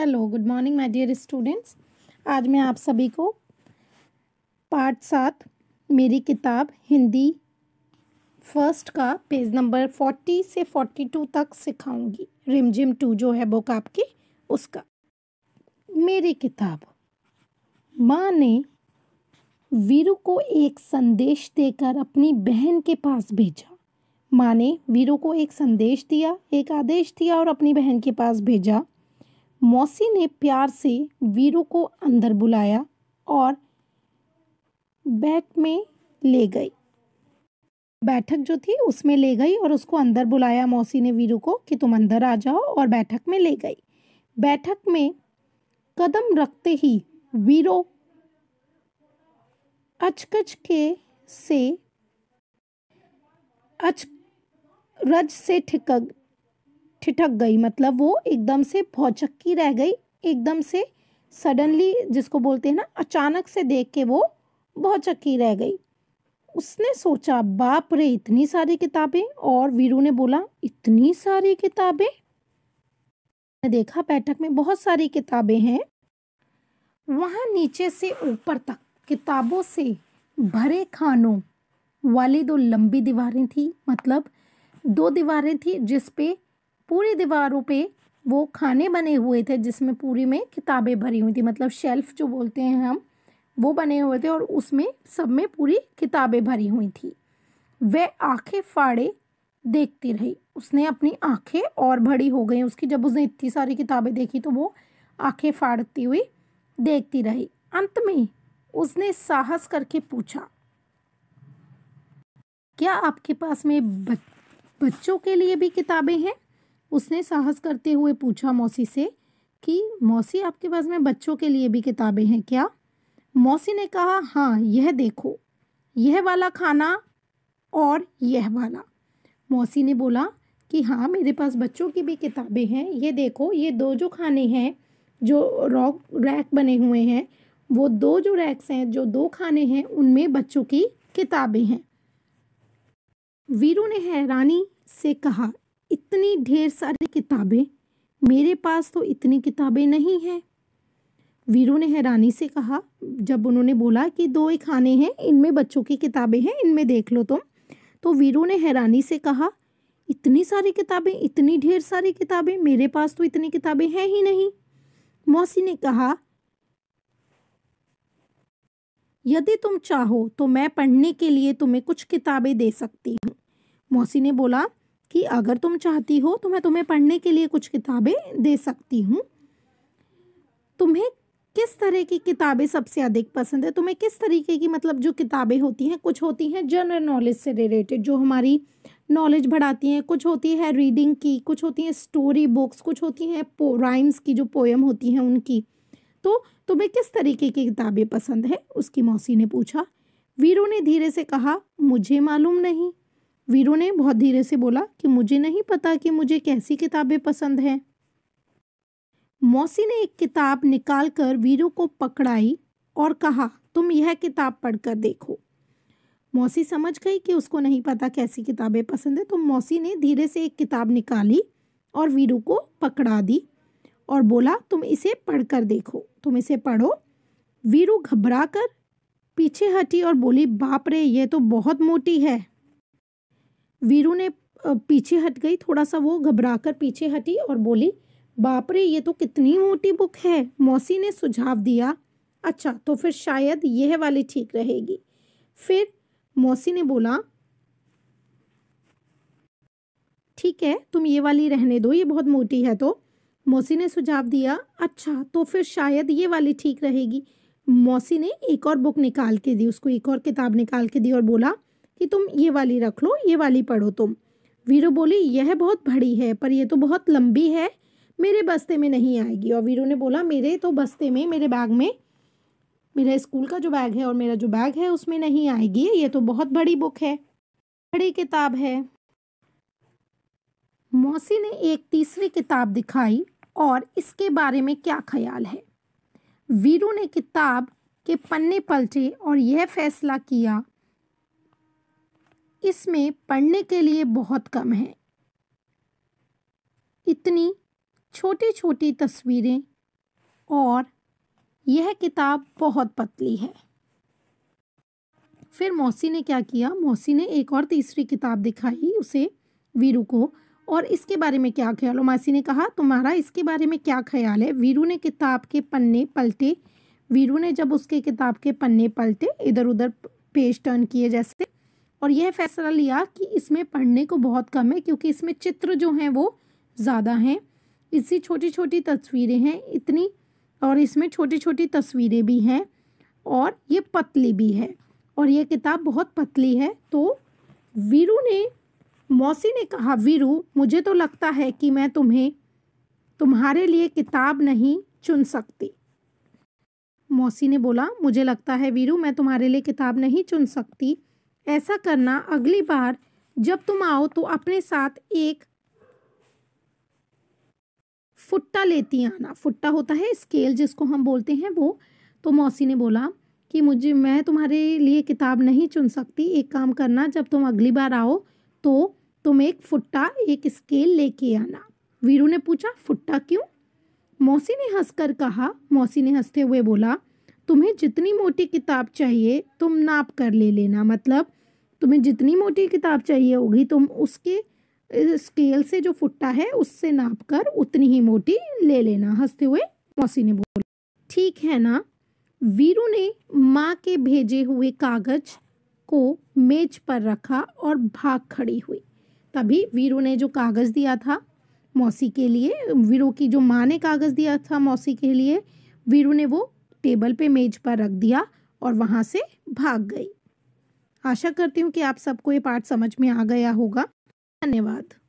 hello good morning my dear students आज मैं आप सभी को पार्ट सात मेरी किताब हिंदी फर्स्ट का पेज नंबर फोर्टी से फोर्टी टू तक सिखाऊंगी रिमझिम टू जो है बुक आपकी उसका मेरी किताब माँ ने वीरू को एक संदेश देकर अपनी बहन के पास भेजा माँ ने वीरू को एक संदेश दिया एक आदेश दिया और अपनी बहन के पास भेजा मौसी ने प्यार से वीरू को अंदर बुलाया और बैठ में ले गई बैठक जो थी उसमें ले गई और उसको अंदर बुलाया मौसी ने वीरू को कि तुम अंदर आ जाओ और बैठक में ले गई बैठक में कदम रखते ही वीरो अचकच के से अच रज से ठिकक ठिठक गई मतलब वो एकदम से भौचक्की रह गई एकदम से सडनली जिसको बोलते हैं ना अचानक से देख के वो भौचक्की रह गई उसने सोचा बाप रे इतनी सारी किताबें और वीरू ने बोला इतनी सारी किताबें देखा बैठक में बहुत सारी किताबें हैं वहाँ नीचे से ऊपर तक किताबों से भरे खानों वाली दो लंबी दीवारें थी मतलब दो दीवारें थी जिस पे पूरी दीवारों पे वो खाने बने हुए थे जिसमें पूरी में किताबें भरी हुई थी मतलब शेल्फ जो बोलते हैं हम वो बने हुए थे और उसमें सब में पूरी किताबें भरी हुई थी वह आंखें फाड़े देखती रही उसने अपनी आंखें और बड़ी हो गई उसकी जब उसने इतनी सारी किताबें देखी तो वो आंखें फाड़ती हुई देखती रही अंत में उसने साहस करके पूछा क्या आपके पास में बच्चों के लिए भी किताबें हैं उसने साहस करते हुए पूछा मौसी से कि मौसी आपके पास में बच्चों के लिए भी किताबें हैं क्या मौसी ने कहा हाँ यह देखो यह वाला खाना और यह वाला मौसी ने बोला कि हाँ मेरे पास बच्चों की भी किताबें हैं ये देखो ये दो जो खाने हैं जो रॉक रैक बने हुए हैं वो दो जो रैक्स हैं जो दो खाने हैं उनमें बच्चों की किताबें हैं वीरू ने हैरानी से कहा इतनी ढेर सारी किताबें मेरे पास तो इतनी किताबें नहीं हैं वीरू ने हैरानी से कहा जब उन्होंने बोला कि दो ही खाने हैं इनमें बच्चों की किताबें हैं इनमें देख लो तुम तो वीरू ने हैरानी से कहा इतनी सारी किताबें इतनी ढेर सारी किताबें मेरे पास तो इतनी किताबें हैं ही नहीं मौसी ने कहा यदि तुम चाहो तो मैं पढ़ने के लिए तुम्हें कुछ किताबें दे सकती हूँ मौसी ने बोला कि अगर तुम चाहती हो तो मैं तुम्हें पढ़ने के लिए कुछ किताबें दे सकती हूँ तुम्हें किस तरह की किताबें सबसे अधिक पसंद है तुम्हें किस तरीके की मतलब जो किताबें होती हैं कुछ होती हैं जनरल नॉलेज से रिलेटेड जो हमारी नॉलेज बढ़ाती हैं कुछ होती है रीडिंग की कुछ होती हैं स्टोरी बुक्स कुछ होती हैं राइम्स की जो पोएम होती हैं उनकी तो तुम्हें किस तरीके की किताबें पसंद है उसकी मौसी ने पूछा वीरू ने धीरे से कहा मुझे मालूम नहीं वीरू ने बहुत धीरे से बोला कि मुझे नहीं पता कि मुझे कैसी किताबें पसंद हैं मौसी ने एक किताब निकाल कर वीरू को पकड़ाई और कहा तुम यह किताब पढ़कर देखो मौसी समझ गई कि उसको नहीं पता कैसी किताबें पसंद है तो मौसी ने धीरे से एक किताब निकाली और वीरू को पकड़ा दी और बोला तुम इसे पढ़कर देखो तुम इसे पढ़ो वीरू घबरा कर पीछे हटी और बोली बाप रे ये तो बहुत मोटी है वीरू ने पीछे हट गई थोड़ा सा वो घबरा कर पीछे हटी और बोली बाप रे ये तो कितनी मोटी बुक है मौसी ने सुझाव दिया अच्छा तो फिर शायद यह वाली ठीक रहेगी फिर मौसी ने बोला ठीक है तुम ये वाली रहने दो ये बहुत मोटी है तो मौसी ने सुझाव दिया अच्छा तो फिर शायद ये वाली ठीक रहेगी मौसी ने एक और बुक निकाल के दी उसको एक और किताब निकाल के दी और बोला कि तुम ये वाली रख लो ये वाली पढ़ो तुम वीरू बोली यह बहुत बड़ी है पर यह तो बहुत लंबी है मेरे बस्ते में नहीं आएगी और वीरू ने बोला मेरे तो बस्ते में मेरे बैग में मेरा स्कूल का जो बैग है और मेरा जो बैग है उसमें नहीं आएगी ये तो बहुत बड़ी बुक है बड़ी किताब है मौसी ने एक तीसरी किताब दिखाई और इसके बारे में क्या ख्याल है वीरू ने किताब के पन्ने पलटे और यह फैसला किया इसमें पढ़ने के लिए बहुत कम है इतनी छोटी छोटी तस्वीरें और यह किताब बहुत पतली है फिर मौसी ने क्या किया मौसी ने एक और तीसरी किताब दिखाई उसे वीरू को और इसके बारे में क्या ख्याल हो मासी ने कहा तुम्हारा इसके बारे में क्या ख्याल है वीरू ने किताब के पन्ने पलटे वीरू ने जब उसके किताब के पन्ने पलटे इधर उधर पेज टर्न किए जैसे और यह फैसला लिया कि इसमें पढ़ने को बहुत कम है क्योंकि इसमें चित्र जो हैं वो ज़्यादा हैं इसी छोटी छोटी तस्वीरें हैं इतनी और इसमें छोटी छोटी तस्वीरें भी हैं और ये पतली भी है और यह किताब बहुत पतली है तो वीरू ने मौसी ने कहा वीरू मुझे तो लगता है कि मैं तुम्हें तुम्हारे लिए किताब नहीं चुन सकती मौसी ने बोला मुझे लगता है वीरू मैं तुम्हारे लिए किताब नहीं चुन सकती ऐसा करना अगली बार जब तुम आओ तो अपने साथ एक फुट्टा लेती आना फुट्टा होता है स्केल जिसको हम बोलते हैं वो तो मौसी ने बोला कि मुझे मैं तुम्हारे लिए किताब नहीं चुन सकती एक काम करना जब तुम अगली बार आओ तो तुम एक फुट्टा एक स्केल लेके आना वीरू ने पूछा फुट्टा क्यों मौसी ने हंसकर कहा मौसी ने हंसते हुए बोला तुम्हें जितनी मोटी किताब चाहिए तुम नाप कर ले लेना मतलब तुम्हें जितनी मोटी किताब चाहिए होगी तुम उसके स्केल से जो फुट्टा है उससे नाप कर उतनी ही मोटी ले लेना हंसते हुए मौसी ने बोला ठीक है ना वीरू ने माँ के भेजे हुए कागज को मेज पर रखा और भाग खड़ी हुई तभी वीरू ने जो कागज़ दिया था मौसी के लिए वीरू की जो माँ ने कागज़ दिया था मौसी के लिए वीरू ने वो टेबल पे मेज पर रख दिया और वहाँ से भाग गई आशा करती हूँ कि आप सबको ये पार्ट समझ में आ गया होगा धन्यवाद